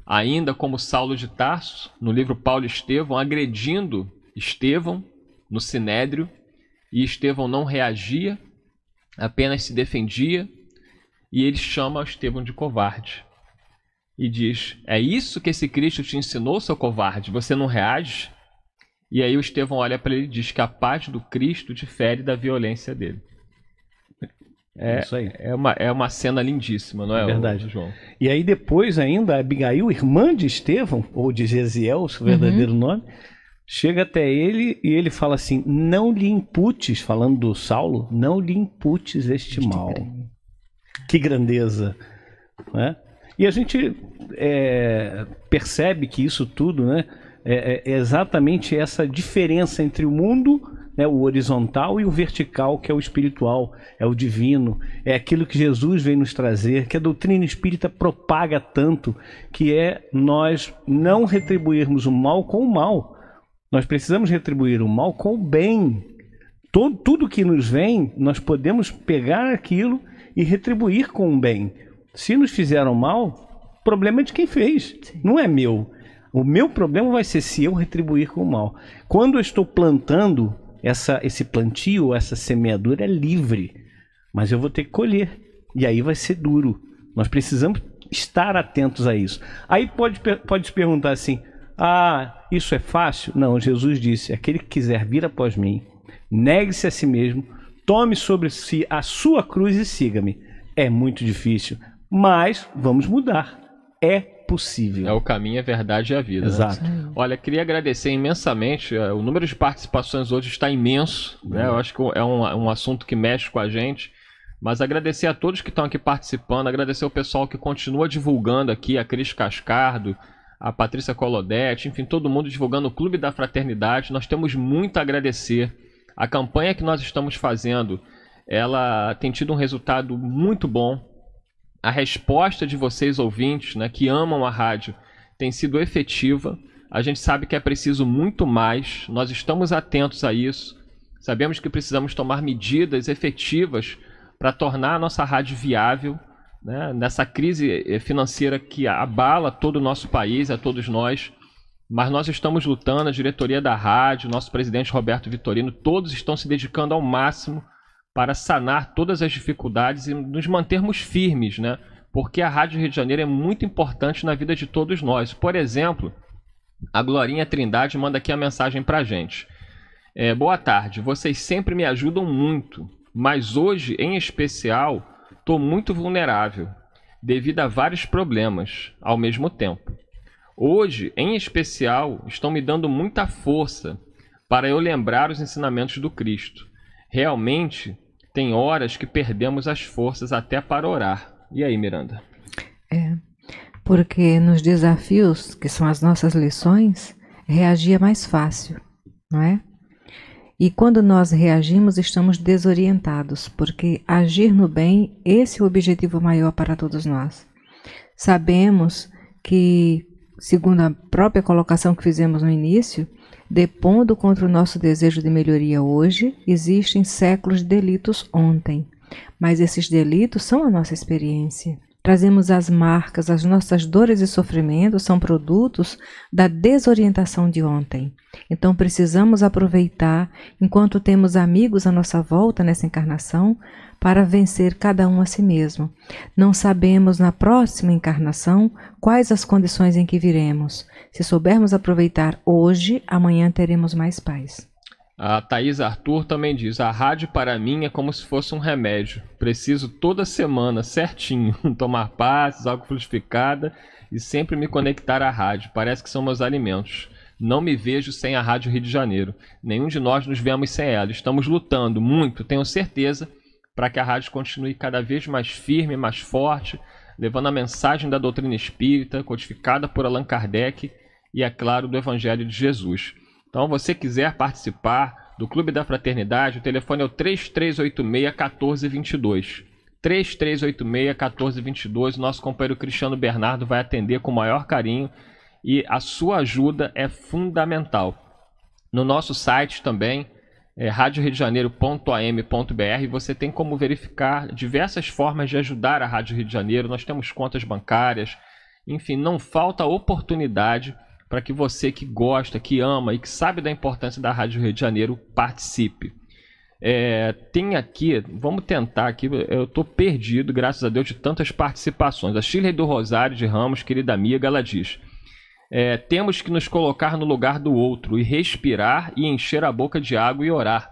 ainda como Saulo de Tarso, no livro Paulo e Estevão, agredindo Estevão no sinédrio, e Estevão não reagia, apenas se defendia, e ele chama Estevão de covarde. E diz: É isso que esse Cristo te ensinou, seu covarde? Você não reage? E aí o Estevão olha para ele e diz que a paz do Cristo difere da violência dele. É, Isso aí. É uma, é uma cena lindíssima, não é? é verdade, o, João. E aí depois ainda, Abigail, irmã de Estevão, ou de Jeziel, seu uhum. verdadeiro uhum. nome, chega até ele e ele fala assim, não lhe imputes, falando do Saulo, não lhe imputes este mal. Grande. Que grandeza, né? E a gente é, percebe que isso tudo né, é, é, é exatamente essa diferença entre o mundo né, o horizontal e o vertical, que é o espiritual, é o divino, é aquilo que Jesus vem nos trazer, que a doutrina espírita propaga tanto, que é nós não retribuirmos o mal com o mal. Nós precisamos retribuir o mal com o bem. Todo, tudo que nos vem, nós podemos pegar aquilo e retribuir com o bem. Se nos fizeram mal, o problema é de quem fez, não é meu. O meu problema vai ser se eu retribuir com o mal. Quando eu estou plantando essa, esse plantio, essa semeadura é livre, mas eu vou ter que colher. E aí vai ser duro. Nós precisamos estar atentos a isso. Aí pode, pode se perguntar assim: ah, isso é fácil? Não, Jesus disse: aquele que quiser vir após mim, negue-se a si mesmo, tome sobre si a sua cruz e siga-me. É muito difícil, mas vamos mudar. É possível. É o caminho, a é verdade e a vida. Né? Exato. Né? Olha, queria agradecer imensamente. É, o número de participações hoje está imenso. Né? Eu acho que é um, um assunto que mexe com a gente. Mas agradecer a todos que estão aqui participando, agradecer o pessoal que continua divulgando aqui, a Cris Cascardo, a Patrícia Colodete, enfim, todo mundo divulgando o Clube da Fraternidade. Nós temos muito a agradecer. A campanha que nós estamos fazendo, ela tem tido um resultado muito bom a resposta de vocês ouvintes, né, que amam a rádio, tem sido efetiva. A gente sabe que é preciso muito mais. Nós estamos atentos a isso. Sabemos que precisamos tomar medidas efetivas para tornar a nossa rádio viável né, nessa crise eh, financeira que abala todo o nosso país, a todos nós. Mas nós estamos lutando, a diretoria da rádio, nosso presidente Roberto Vitorino, todos estão se dedicando ao máximo para sanar todas as dificuldades e nos mantermos firmes, né? Porque a Rádio Rio de Janeiro é muito importante na vida de todos nós. Por exemplo, a Glorinha Trindade manda aqui a mensagem para a gente. É, boa tarde, vocês sempre me ajudam muito, mas hoje, em especial, estou muito vulnerável devido a vários problemas ao mesmo tempo. Hoje, em especial, estão me dando muita força para eu lembrar os ensinamentos do Cristo. Realmente tem horas que perdemos as forças até para orar. E aí, Miranda? É, porque nos desafios, que são as nossas lições, reagir é mais fácil, não é? E quando nós reagimos, estamos desorientados, porque agir no bem, esse é o objetivo maior para todos nós. Sabemos que, segundo a própria colocação que fizemos no início, Depondo contra o nosso desejo de melhoria hoje, existem séculos de delitos ontem. Mas esses delitos são a nossa experiência. Trazemos as marcas, as nossas dores e sofrimentos são produtos da desorientação de ontem. Então precisamos aproveitar, enquanto temos amigos à nossa volta nessa encarnação, para vencer cada um a si mesmo. Não sabemos na próxima encarnação quais as condições em que viremos. Se soubermos aproveitar hoje, amanhã teremos mais paz. A Thaís Arthur também diz: a rádio para mim é como se fosse um remédio. Preciso toda semana, certinho, tomar passes, água fluidificada e sempre me conectar à rádio. Parece que são meus alimentos. Não me vejo sem a Rádio Rio de Janeiro. Nenhum de nós nos vemos sem ela. Estamos lutando muito, tenho certeza, para que a rádio continue cada vez mais firme, mais forte, levando a mensagem da doutrina espírita, codificada por Allan Kardec e, é claro, do Evangelho de Jesus. Então, você quiser participar do Clube da Fraternidade, o telefone é o 3386-1422. 3386-1422. Nosso companheiro Cristiano Bernardo vai atender com o maior carinho e a sua ajuda é fundamental. No nosso site também, é, radioredejaneiro.am.br, você tem como verificar diversas formas de ajudar a Rádio Rio de Janeiro. Nós temos contas bancárias, enfim, não falta oportunidade para que você que gosta, que ama e que sabe da importância da Rádio Rio de Janeiro participe. É, tem aqui, vamos tentar aqui, eu estou perdido, graças a Deus, de tantas participações. A Shirley do Rosário de Ramos, querida amiga, ela diz: é, temos que nos colocar no lugar do outro e respirar e encher a boca de água e orar.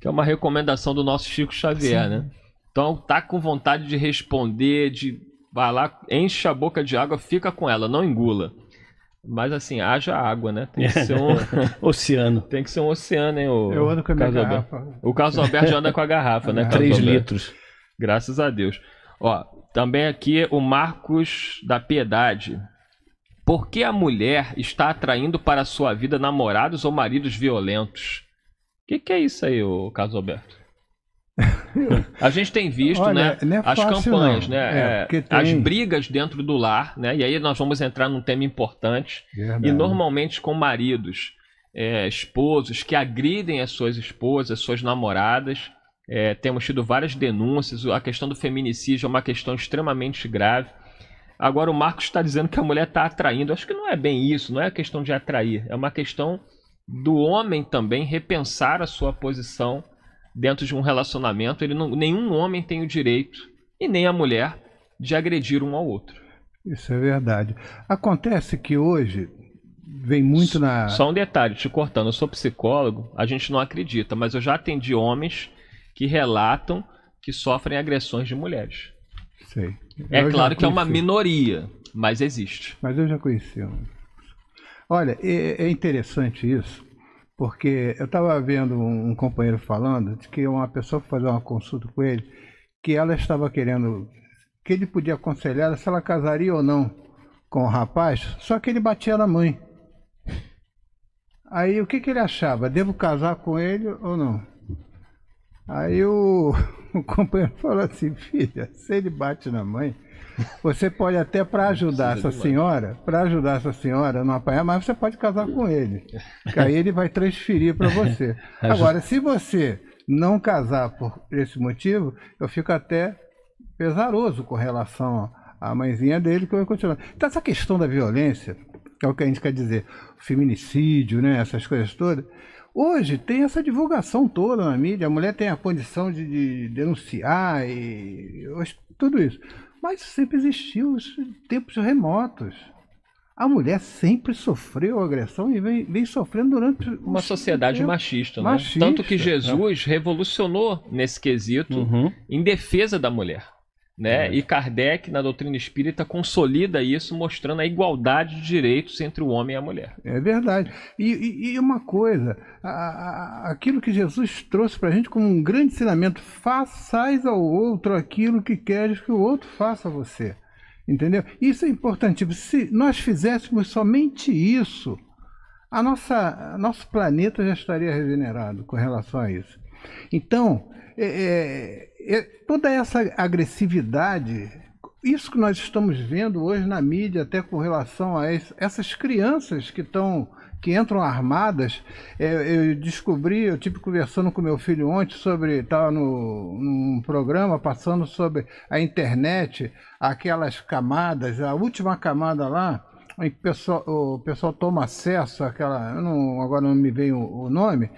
Que é uma recomendação do nosso Chico Xavier, Sim. né? Então, tá com vontade de responder, de vai lá, enche a boca de água, fica com ela, não engula. Mas assim, haja água, né? Tem que ser um. oceano. Tem que ser um oceano, hein? O... Eu ando com a minha garrafa. O Carlos Alberto anda com a garrafa, né? 3 litros. Graças a Deus. Ó, também aqui o Marcos da Piedade. Por que a mulher está atraindo para a sua vida namorados ou maridos violentos? O que, que, é isso aí, o Carlos Alberto? A gente tem visto, Olha, né, é as campanhas, não. né, é, é tem... as brigas dentro do lar, né, e aí nós vamos entrar num tema importante Verdade. e normalmente com maridos, é, esposos que agridem as suas esposas, as suas namoradas, é, temos tido várias denúncias, a questão do feminicídio é uma questão extremamente grave. Agora o Marcos está dizendo que a mulher está atraindo, acho que não é bem isso, não é a questão de atrair, é uma questão do homem também repensar a sua posição dentro de um relacionamento, ele não, nenhum homem tem o direito, e nem a mulher, de agredir um ao outro. Isso é verdade. Acontece que hoje vem muito na. Só um detalhe, te cortando, eu sou psicólogo, a gente não acredita, mas eu já atendi homens que relatam que sofrem agressões de mulheres. Sei. É claro que é uma minoria, mas existe. Mas eu já conheci. Olha, é, é interessante isso porque eu estava vendo um companheiro falando de que uma pessoa foi fazer uma consulta com ele, que ela estava querendo, que ele podia aconselhar se ela casaria ou não com o rapaz, só que ele batia na mãe. Aí o que, que ele achava? Devo casar com ele ou não? Aí o, o companheiro falou assim, filha, se ele bate na mãe, você pode até para ajudar essa senhora, para ajudar essa senhora a não apanhar mais, você pode casar com ele. Que aí ele vai transferir para você. Agora, se você não casar por esse motivo, eu fico até pesaroso com relação à mãezinha dele que eu vou continuar. Então essa questão da violência, que é o que a gente quer dizer, feminicídio, né, essas coisas todas, Hoje tem essa divulgação toda na mídia, a mulher tem a condição de, de denunciar e tudo isso mas sempre existiu em tempos remotos. A mulher sempre sofreu agressão e vem, vem sofrendo durante uma sociedade tempo. machista, né? Machista, Tanto que né? Jesus né? revolucionou nesse quesito uhum. em defesa da mulher. Né? É. E Kardec, na doutrina espírita, consolida isso, mostrando a igualdade de direitos entre o homem e a mulher. É verdade. E, e, e uma coisa, a, a, aquilo que Jesus trouxe para a gente como um grande ensinamento: façais ao outro aquilo que queres que o outro faça a você. Entendeu? Isso é importante. Se nós fizéssemos somente isso, a nossa, nosso planeta já estaria regenerado com relação a isso. Então, é, é é, toda essa agressividade, isso que nós estamos vendo hoje na mídia, até com relação a essas crianças que estão que entram armadas. É, eu descobri, eu tive conversando com meu filho ontem sobre, estava tá no, num programa passando sobre a internet, aquelas camadas, a última camada lá, em que o pessoal, o pessoal toma acesso àquela, não, agora não me vem o, o nome,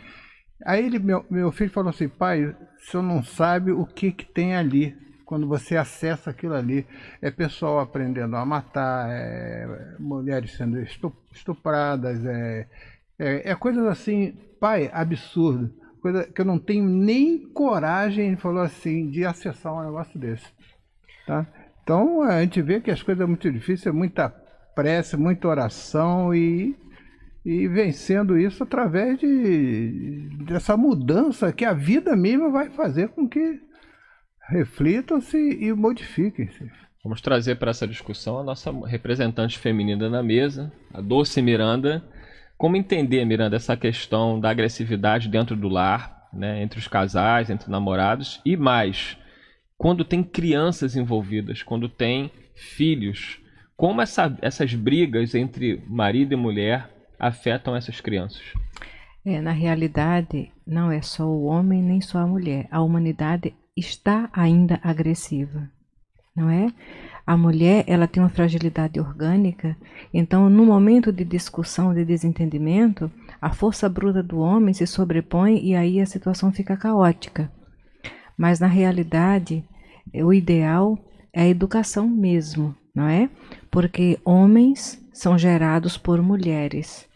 Aí ele, meu, meu filho falou assim, pai, o senhor não sabe o que, que tem ali, quando você acessa aquilo ali. É pessoal aprendendo a matar, é mulheres sendo estupradas, é, é, é coisas assim, pai, absurdo. Coisa que eu não tenho nem coragem, ele falou assim, de acessar um negócio desse. Tá? Então a gente vê que as coisas são muito difíceis, é muita prece, muita oração e e vencendo isso através de, dessa mudança que a vida mesma vai fazer com que reflitam-se e modifiquem-se. Vamos trazer para essa discussão a nossa representante feminina na mesa, a Doce Miranda. Como entender, Miranda, essa questão da agressividade dentro do lar, né, entre os casais, entre namorados e mais, quando tem crianças envolvidas, quando tem filhos, como essa, essas brigas entre marido e mulher afetam essas crianças? É, na realidade, não é só o homem nem só a mulher. A humanidade está ainda agressiva, não é? A mulher, ela tem uma fragilidade orgânica, então no momento de discussão, de desentendimento, a força bruta do homem se sobrepõe e aí a situação fica caótica. Mas na realidade, o ideal é a educação mesmo, não é? Porque homens são gerados por mulheres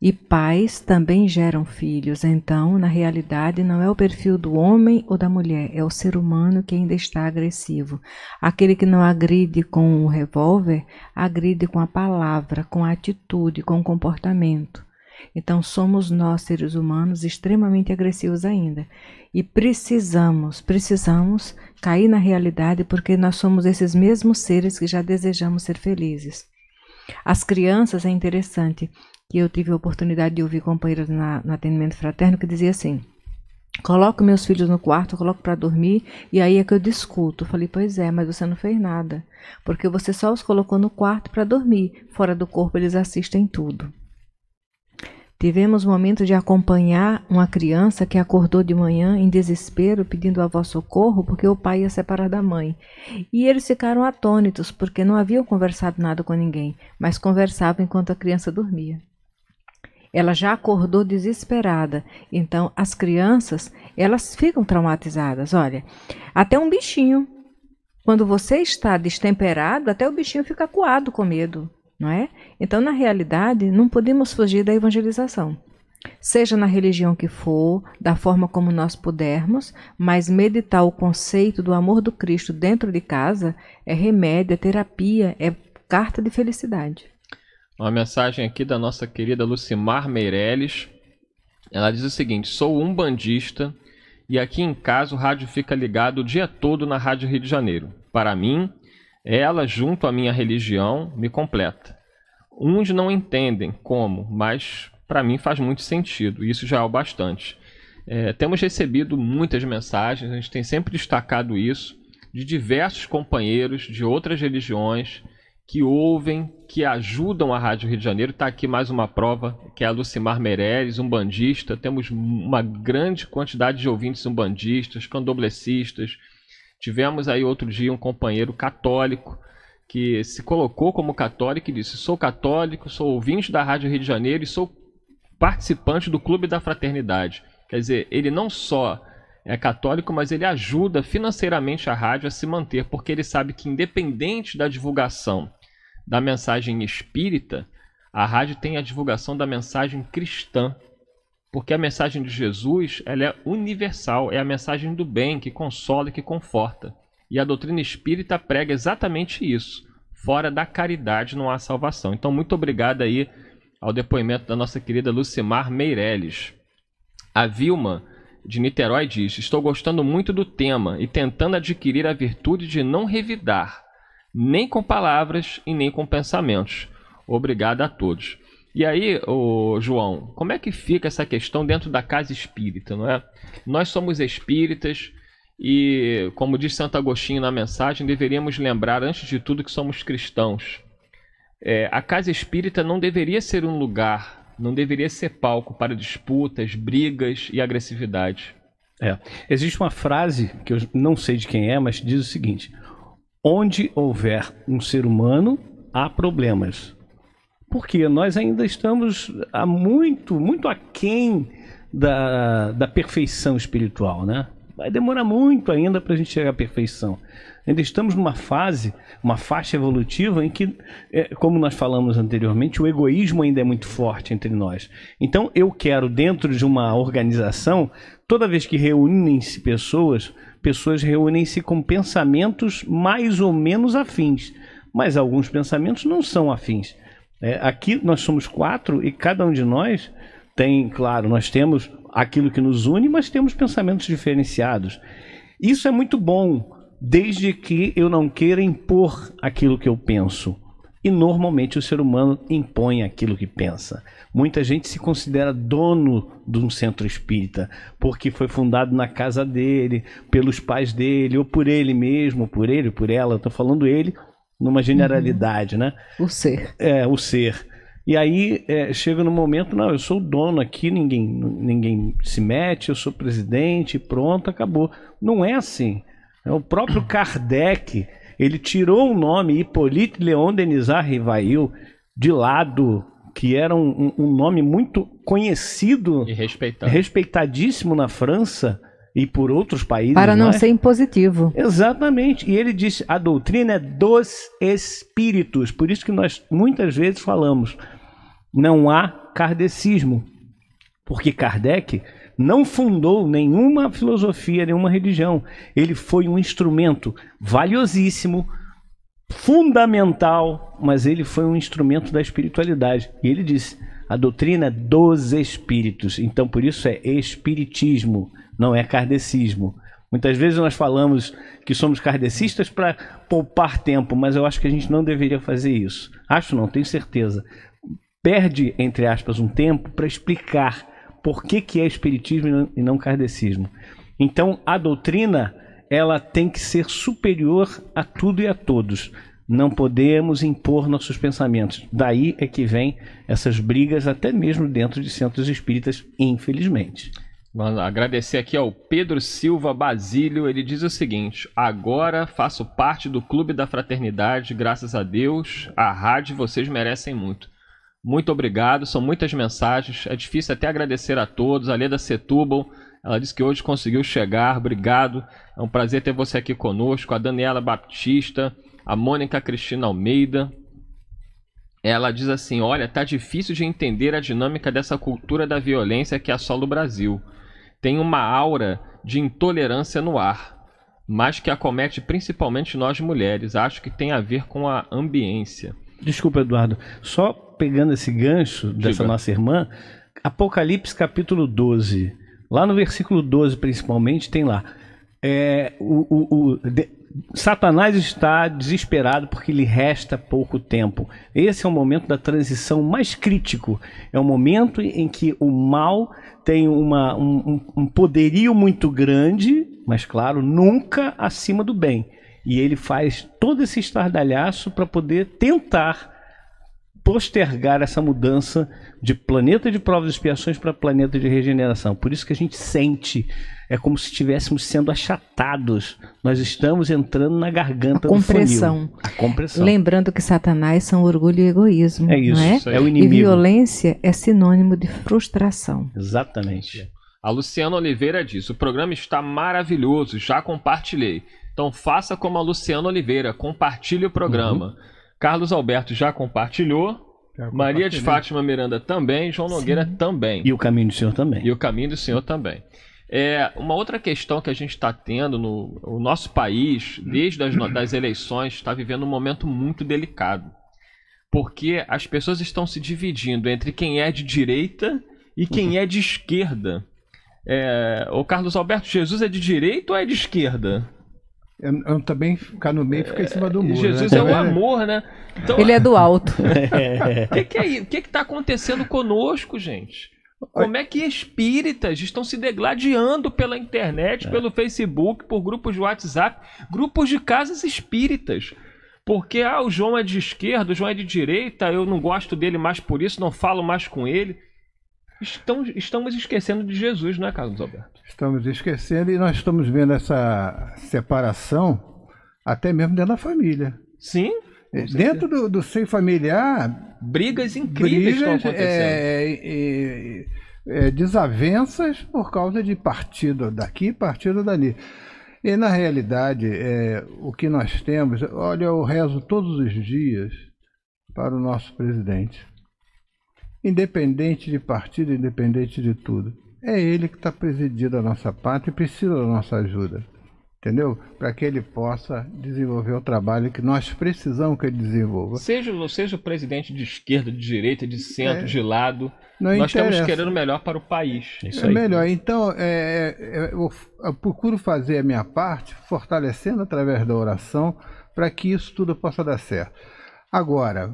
e pais também geram filhos, então, na realidade, não é o perfil do homem ou da mulher, é o ser humano que ainda está agressivo. Aquele que não agride com o revólver, agride com a palavra, com a atitude, com o comportamento. Então, somos nós, seres humanos, extremamente agressivos ainda. E precisamos, precisamos cair na realidade, porque nós somos esses mesmos seres que já desejamos ser felizes. As crianças é interessante, que eu tive a oportunidade de ouvir companheiras na, no atendimento fraterno que dizia assim: coloco meus filhos no quarto, coloco para dormir, e aí é que eu discuto. Eu falei, pois é, mas você não fez nada, porque você só os colocou no quarto para dormir. Fora do corpo eles assistem tudo. Tivemos o momento de acompanhar uma criança que acordou de manhã em desespero, pedindo a avó socorro, porque o pai ia separar da mãe. E eles ficaram atônitos, porque não haviam conversado nada com ninguém, mas conversavam enquanto a criança dormia. Ela já acordou desesperada. Então, as crianças, elas ficam traumatizadas. Olha, até um bichinho. Quando você está destemperado, até o bichinho fica coado com medo, não é? Então, na realidade, não podemos fugir da evangelização. Seja na religião que for, da forma como nós pudermos, mas meditar o conceito do amor do Cristo dentro de casa é remédio, é terapia, é carta de felicidade. Uma mensagem aqui da nossa querida Lucimar Meirelles. Ela diz o seguinte: sou um bandista e aqui em casa o rádio fica ligado o dia todo na Rádio Rio de Janeiro. Para mim, ela, junto à minha religião, me completa. Uns não entendem como, mas para mim faz muito sentido, e isso já é o bastante. É, temos recebido muitas mensagens, a gente tem sempre destacado isso, de diversos companheiros de outras religiões que ouvem, que ajudam a Rádio Rio de Janeiro. Está aqui mais uma prova, que é a Lucimar Meirelles, um bandista. Temos uma grande quantidade de ouvintes umbandistas, candoblecistas. Tivemos aí outro dia um companheiro católico que se colocou como católico e disse: Sou católico, sou ouvinte da Rádio Rio de Janeiro e sou participante do Clube da Fraternidade. Quer dizer, ele não só é católico, mas ele ajuda financeiramente a rádio a se manter, porque ele sabe que, independente da divulgação da mensagem espírita, a rádio tem a divulgação da mensagem cristã, porque a mensagem de Jesus ela é universal, é a mensagem do bem que consola e que conforta. E a doutrina espírita prega exatamente isso. Fora da caridade não há salvação. Então, muito obrigado aí ao depoimento da nossa querida Lucimar Meirelles. A Vilma de Niterói diz: Estou gostando muito do tema e tentando adquirir a virtude de não revidar, nem com palavras e nem com pensamentos. Obrigado a todos. E aí, o João, como é que fica essa questão dentro da casa espírita, não é? Nós somos espíritas e, como diz Santo Agostinho na mensagem, deveríamos lembrar, antes de tudo, que somos cristãos. É, a casa espírita não deveria ser um lugar, não deveria ser palco para disputas, brigas e agressividade. É. Existe uma frase que eu não sei de quem é, mas diz o seguinte: Onde houver um ser humano, há problemas. Porque nós ainda estamos há muito, muito aquém da, da perfeição espiritual, né? vai demorar muito ainda para a gente chegar à perfeição. Ainda estamos numa fase, uma faixa evolutiva em que, é, como nós falamos anteriormente, o egoísmo ainda é muito forte entre nós. Então, eu quero, dentro de uma organização, toda vez que reúnem-se pessoas, pessoas reúnem-se com pensamentos mais ou menos afins, mas alguns pensamentos não são afins. É, aqui nós somos quatro e cada um de nós tem, claro, nós temos aquilo que nos une, mas temos pensamentos diferenciados. Isso é muito bom, desde que eu não queira impor aquilo que eu penso. E normalmente o ser humano impõe aquilo que pensa. Muita gente se considera dono de um centro espírita, porque foi fundado na casa dele, pelos pais dele, ou por ele mesmo, por ele, por ela. Estou falando ele numa uhum. generalidade, uhum. né? O ser. É, o ser. E aí é, chega no momento, não, eu sou o dono aqui, ninguém, ninguém se mete, eu sou presidente, pronto, acabou. Não é assim. É o próprio Kardec, ele tirou o nome Hippolyte Leon Denizar Rivail de lado, que era um, um nome muito conhecido e respeitado. respeitadíssimo na França e por outros países. Para não, não é? ser impositivo. Exatamente. E ele disse: a doutrina é dos espíritos. Por isso que nós muitas vezes falamos não há kardecismo, porque Kardec não fundou nenhuma filosofia, nenhuma religião. Ele foi um instrumento valiosíssimo, fundamental, mas ele foi um instrumento da espiritualidade. E ele disse: a doutrina é dos espíritos. Então, por isso é espiritismo, não é kardecismo. Muitas vezes nós falamos que somos kardecistas para poupar tempo, mas eu acho que a gente não deveria fazer isso. Acho não, tenho certeza perde, entre aspas, um tempo para explicar por que, que é espiritismo e não kardecismo. Então, a doutrina ela tem que ser superior a tudo e a todos. Não podemos impor nossos pensamentos. Daí é que vem essas brigas, até mesmo dentro de centros espíritas, infelizmente. Vamos agradecer aqui ao Pedro Silva Basílio. Ele diz o seguinte: agora faço parte do Clube da Fraternidade, graças a Deus, a rádio vocês merecem muito. Muito obrigado, são muitas mensagens. É difícil até agradecer a todos. A Leda Setúbal, ela disse que hoje conseguiu chegar. Obrigado. É um prazer ter você aqui conosco. A Daniela Baptista, a Mônica Cristina Almeida. Ela diz assim: "Olha, tá difícil de entender a dinâmica dessa cultura da violência que assola o Brasil. Tem uma aura de intolerância no ar." mas que acomete principalmente nós mulheres. Acho que tem a ver com a ambiência. Desculpa, Eduardo. Só pegando esse gancho Diga. dessa nossa irmã, Apocalipse capítulo 12. Lá no versículo 12, principalmente, tem lá. É, o, o, o de, Satanás está desesperado porque lhe resta pouco tempo. Esse é o momento da transição mais crítico. É o momento em que o mal tem uma, um, um poderio muito grande, mas claro, nunca acima do bem. E ele faz todo esse estardalhaço para poder tentar postergar essa mudança de planeta de provas e expiações para planeta de regeneração. Por isso que a gente sente, é como se estivéssemos sendo achatados. Nós estamos entrando na garganta a compressão. do funil. A compressão. Lembrando que Satanás são orgulho e egoísmo. É isso, é? isso é o inimigo. E violência é sinônimo de frustração. Exatamente. É. A Luciana Oliveira diz: o programa está maravilhoso, já compartilhei. Então faça como a Luciana Oliveira, compartilhe o programa. Uhum. Carlos Alberto já compartilhou. Maria de Fátima Miranda também, João Nogueira Sim. também. E o caminho do Senhor também. E o caminho do Senhor também. É, uma outra questão que a gente está tendo no o nosso país, desde as das eleições, está vivendo um momento muito delicado. Porque as pessoas estão se dividindo entre quem é de direita e quem é de esquerda. É, o Carlos Alberto Jesus é de direita ou é de esquerda? Eu, eu também ficar no meio fica em cima do muro. Jesus né? é o amor, né? Então, Ele é do alto. O que, que, é, que, que tá acontecendo conosco, gente? Como é que espíritas estão se degladiando pela internet, é. pelo Facebook, por grupos de WhatsApp, grupos de casas espíritas? Porque ah, o João é de esquerda, o João é de direita, eu não gosto dele mais por isso, não falo mais com ele. Estão, estamos esquecendo de Jesus, não é, Carlos Alberto? Estamos esquecendo e nós estamos vendo essa separação até mesmo dentro da família. Sim. É, dentro do, do seio familiar. Brigas incríveis brigas, estão acontecendo. É, é, é, é, desavenças por causa de partido daqui, partido dali. E na realidade, é, o que nós temos, olha, eu rezo todos os dias para o nosso presidente. Independente de partido, independente de tudo é Ele que está presidindo a nossa pátria e precisa da nossa ajuda, entendeu? Para que Ele possa desenvolver o trabalho que nós precisamos que Ele desenvolva. Seja, seja o presidente de esquerda, de direita, de centro, é, de lado, nós interessa. estamos querendo melhor para o país. É isso é aí. melhor. Então, é, é, é, eu, eu procuro fazer a minha parte, fortalecendo através da oração, para que isso tudo possa dar certo. Agora,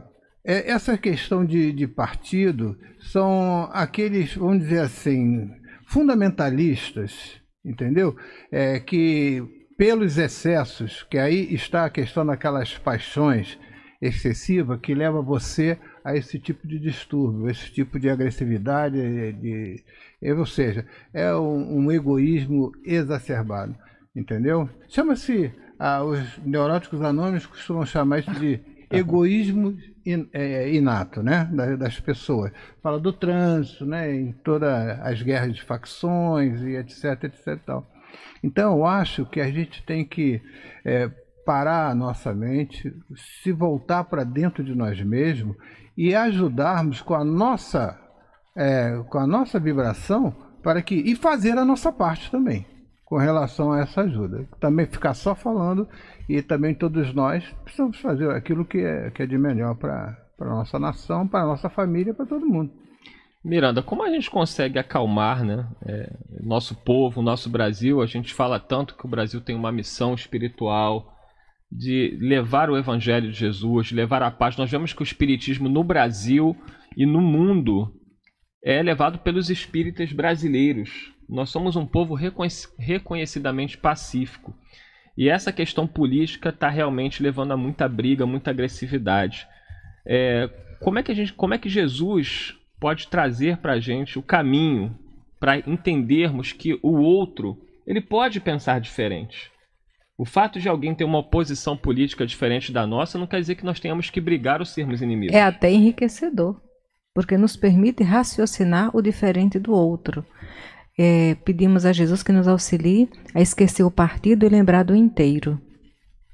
é, essa questão de, de partido são aqueles, vamos dizer assim, fundamentalistas, entendeu? É, que pelos excessos, que aí está a questão daquelas paixões excessivas que leva você a esse tipo de distúrbio, esse tipo de agressividade, de, de é, ou seja, é um, um egoísmo exacerbado, entendeu? Chama-se, ah, os neuróticos anônimos costumam chamar isso de egoísmo in, é, é inato né? Das, das, pessoas. Fala do trânsito, né? em todas as guerras de facções e etc, etc. Tal. Então, eu acho que a gente tem que é, parar a nossa mente, se voltar para dentro de nós mesmos e ajudarmos com a nossa, é, com a nossa vibração para que e fazer a nossa parte também com relação a essa ajuda. Também ficar só falando e também todos nós precisamos fazer aquilo que é, que é de melhor para a nossa nação, para a nossa família, para todo mundo. Miranda, como a gente consegue acalmar né, é, nosso povo, nosso Brasil? A gente fala tanto que o Brasil tem uma missão espiritual de levar o Evangelho de Jesus, levar a paz. Nós vemos que o Espiritismo no Brasil e no mundo é levado pelos espíritas brasileiros. Nós somos um povo reconhec reconhecidamente pacífico. E essa questão política está realmente levando a muita briga, muita agressividade. É, como, é que a gente, como é que Jesus pode trazer para a gente o caminho para entendermos que o outro ele pode pensar diferente? O fato de alguém ter uma oposição política diferente da nossa não quer dizer que nós tenhamos que brigar ou sermos inimigos. É até enriquecedor, porque nos permite raciocinar o diferente do outro é, pedimos a Jesus que nos auxilie a esquecer o partido e lembrar do inteiro.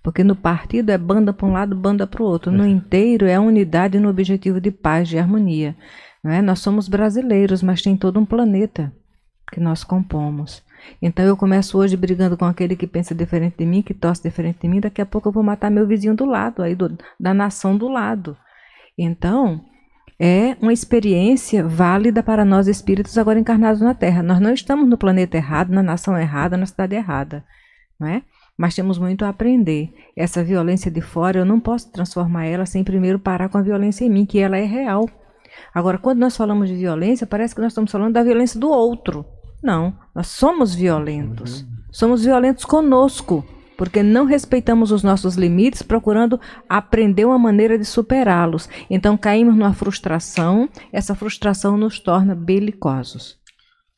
Porque no partido é banda para um lado, banda para o outro. No é. inteiro é a unidade no objetivo de paz, de harmonia. Não é? Nós somos brasileiros, mas tem todo um planeta que nós compomos. Então eu começo hoje brigando com aquele que pensa diferente de mim, que torce diferente de mim, daqui a pouco eu vou matar meu vizinho do lado, aí do, da nação do lado. Então, é uma experiência válida para nós espíritos agora encarnados na Terra. Nós não estamos no planeta errado, na nação errada, na cidade errada, não é? Mas temos muito a aprender. Essa violência de fora, eu não posso transformar ela sem primeiro parar com a violência em mim, que ela é real. Agora, quando nós falamos de violência, parece que nós estamos falando da violência do outro. Não, nós somos violentos. Uhum. Somos violentos conosco porque não respeitamos os nossos limites, procurando aprender uma maneira de superá-los. Então caímos numa frustração, essa frustração nos torna belicosos.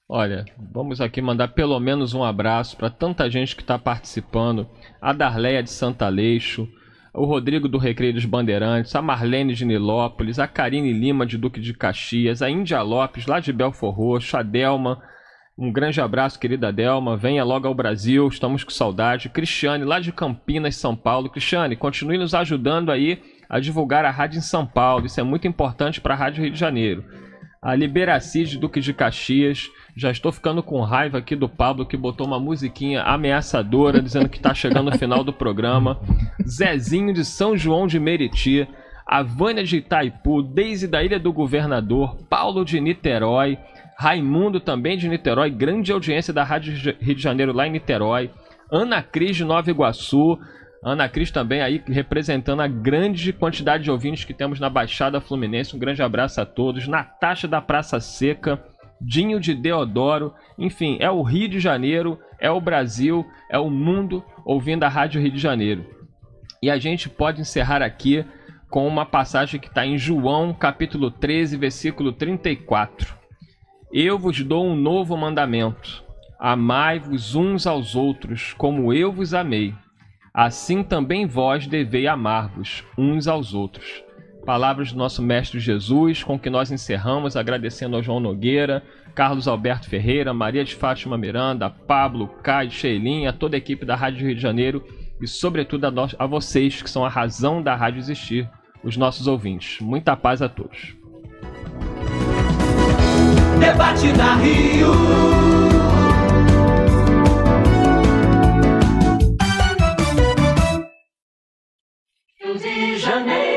Olha, vamos aqui mandar pelo menos um abraço para tanta gente que está participando. A Darleia de Santaleixo, o Rodrigo do Recreio dos Bandeirantes, a Marlene de Nilópolis, a Karine Lima de Duque de Caxias, a Índia Lopes lá de Belfor Roxo, a Delma, um grande abraço, querida Delma. Venha logo ao Brasil, estamos com saudade. Cristiane, lá de Campinas, São Paulo. Cristiane, continue nos ajudando aí a divulgar a rádio em São Paulo. Isso é muito importante para a Rádio Rio de Janeiro. A Liberacide Duque de Caxias. Já estou ficando com raiva aqui do Pablo que botou uma musiquinha ameaçadora dizendo que está chegando o final do programa. Zezinho de São João de Meriti. A Vânia de Itaipu, Deise da Ilha do Governador, Paulo de Niterói, Raimundo também de Niterói, grande audiência da Rádio Rio de Janeiro lá em Niterói. Ana Cris de Nova Iguaçu. Ana Cris também aí representando a grande quantidade de ouvintes que temos na Baixada Fluminense. Um grande abraço a todos. Natasha da Praça Seca, Dinho de Deodoro. Enfim, é o Rio de Janeiro, é o Brasil, é o mundo ouvindo a Rádio Rio de Janeiro. E a gente pode encerrar aqui com uma passagem que está em João, capítulo 13, versículo 34. Eu vos dou um novo mandamento: amai-vos uns aos outros, como eu vos amei. Assim também vós deveis amar-vos uns aos outros. Palavras do nosso Mestre Jesus, com que nós encerramos, agradecendo ao João Nogueira, Carlos Alberto Ferreira, Maria de Fátima Miranda, Pablo, Caio, Sheilinha, toda a equipe da Rádio Rio de Janeiro e, sobretudo, a, nós, a vocês, que são a razão da rádio existir, os nossos ouvintes. Muita paz a todos debate da Rio. Rio de Janeiro.